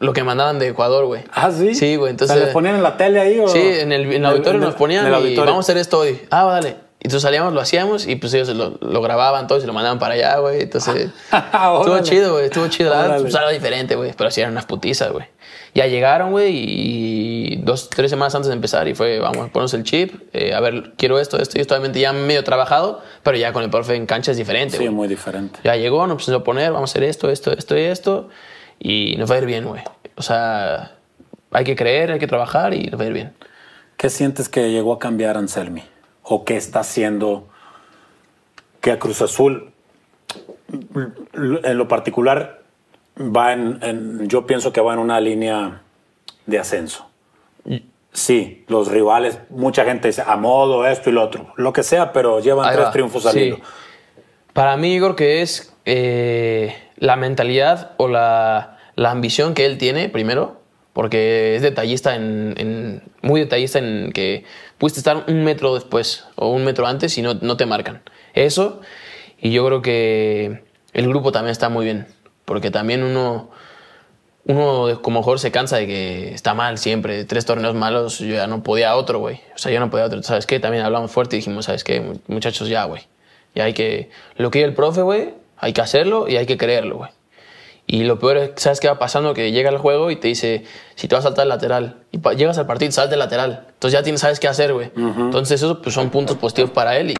lo que mandaban de Ecuador, güey. Ah, sí. Sí, güey. Entonces. ¿Se les ponían en la tele ahí o.? Sí, en el, auditorio nos ponían y auditorio. vamos a hacer esto hoy. Ah, vale. Y entonces salíamos, lo hacíamos y pues ellos lo, grababan todo y se lo mandaban para allá, güey. Entonces. estuvo chido, güey. Estuvo chido. Pues, algo diferente, güey. Pero sí eran unas putizas, güey. Ya llegaron, güey, y dos, tres semanas antes de empezar y fue, vamos, ponos el chip, eh, a ver, quiero esto, esto. Y esto obviamente ya medio trabajado, pero ya con el profe en cancha es diferente. Sí, muy diferente. Ya llegó, nos empezó a poner, vamos a hacer esto, esto, esto y esto y nos va a ir bien, güey. O sea, hay que creer, hay que trabajar y nos va a ir bien. ¿Qué sientes que llegó a cambiar Anselmi? ¿O qué está haciendo que a Cruz Azul, en lo particular, va en, yo pienso que va en una línea de ascenso? Sí, los rivales, mucha gente dice a modo, esto y lo otro, lo que sea, pero llevan tres triunfos al Para mí, Igor, que es eh, la mentalidad o la la ambición que él tiene, primero, porque es detallista en, muy detallista en que pudiste estar un metro después o un metro antes y no, no, te marcan. Eso, y yo creo que el grupo también está muy bien, porque también uno, uno como mejor se cansa de que está mal siempre, tres torneos malos, yo ya no podía otro, güey. O sea, yo no podía otro, ¿sabes qué? También hablamos fuerte y dijimos, ¿sabes qué? Muchachos, ya, güey. Ya hay que, lo que el profe, güey, hay que hacerlo y hay que creerlo, güey. Y lo peor es, ¿sabes qué va pasando? Que llega el juego y te dice, si te vas a saltar el lateral, y llegas al partido y lateral. Entonces ya tienes, sabes qué hacer, güey. Entonces esos pues, son puntos positivos para él.